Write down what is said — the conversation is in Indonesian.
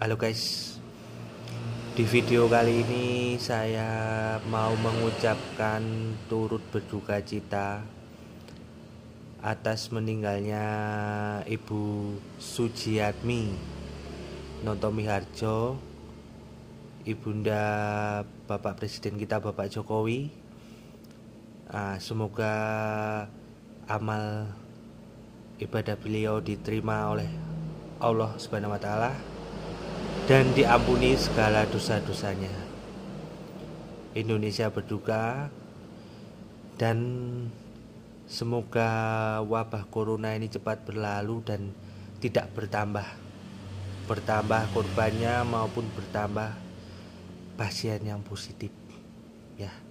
Halo guys, di video kali ini saya mau mengucapkan turut berduka cita atas meninggalnya Ibu Sujiatmi Notomi Harjo, Ibunda Bapak Presiden kita Bapak Jokowi. Nah, semoga amal ibadah beliau diterima oleh Allah Subhanahu wa taala dan diampuni segala dosa-dosanya. Indonesia berduka dan semoga wabah corona ini cepat berlalu dan tidak bertambah. Bertambah korbannya maupun bertambah pasien yang positif. Ya.